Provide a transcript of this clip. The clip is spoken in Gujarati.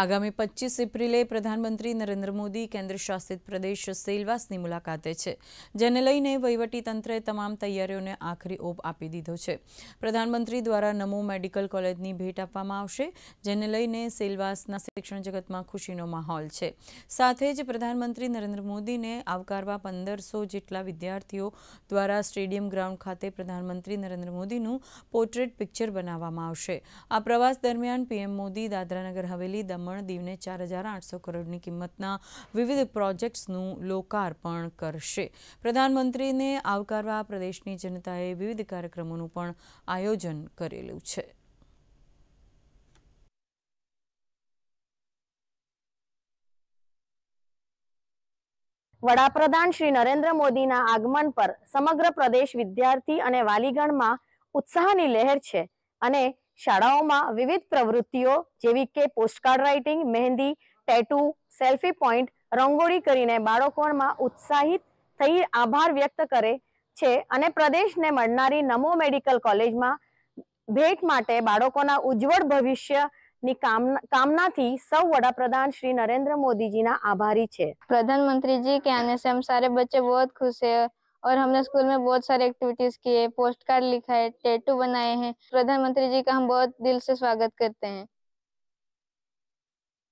આગામી પચીસ એપ્રિલે પ્રધાનમંત્રી નરેન્દ્ર મોદી કેન્દ્ર શાસિત પ્રદેશ સેલવાસની મુલાકાતે છે જેને લઈને વહીવટીતંત્રે તમામ તૈયારીઓને આખરી ઓપ આપી દીધો છે પ્રધાનમંત્રી દ્વારા નમો મેડિકલ કોલેજની ભેટ આપવામાં આવશે જેને લઈને સેલવાસના શિક્ષણ જગતમાં ખુશીનો માહોલ છે સાથે જ પ્રધાનમંત્રી નરેન્દ્ર મોદીને આવકારવા પંદરસો જેટલા વિદ્યાર્થીઓ દ્વારા સ્ટેડિયમ ગ્રાઉન્ડ ખાતે પ્રધાનમંત્રી નરેન્દ્ર મોદીનું પોર્ટ્રેટ પિક્ચર બનાવવામાં આવશે આ પ્રવાસ દરમિયાન પીએમ મોદી દાદરાનગર હવેલી દમણ ચાર હજાર આઠસો કરોડની કિંમતના વિવિધ પ્રોજેક્ટ્સનું લોકાર્પણ કરશે પ્રધાનમંત્રીને આવકારવા પ્રદેશની જનતાએ વિવિધ કાર્યક્રમોનું પણ આયોજન કરેલું છે વડાપ્રધાન શ્રી નરેન્દ્ર મોદીના આગમન પર સમગ્ર પ્રદેશ વિદ્યાર્થી અને વાલીગણમાં ઉત્સાહની લહેર છે અને શાળાઓમાં વિવિધ પ્રવૃત્તિઓ જેવી કે postcard writing mehndi tattoo selfie point rangoli કરીને બાળકોમાં ઉત્સાહિત થઈ આભાર વ્યક્ત કરે છે અને પ્રદેશને મળનારી નમો મેડિકલ કોલેજમાં ભેટ માટે બાળકોના ઉજ્જવળ ભવિષ્યની કામનાથી સૌ વડાપ્રધાન શ્રી નરેન્દ્ર મોદીજીના આભારી છે પ્રધાનમંત્રીજી કે આને સેમ સારે બચ્ચે બહોત ખુશ હે और हमने स्कूल में बहुत सारे एक्टिविटीज किए पोस्ट कार्ड लिखा है टैटू बनाए हैं प्रधानमंत्री जी का हम बहुत दिल से स्वागत करते हैं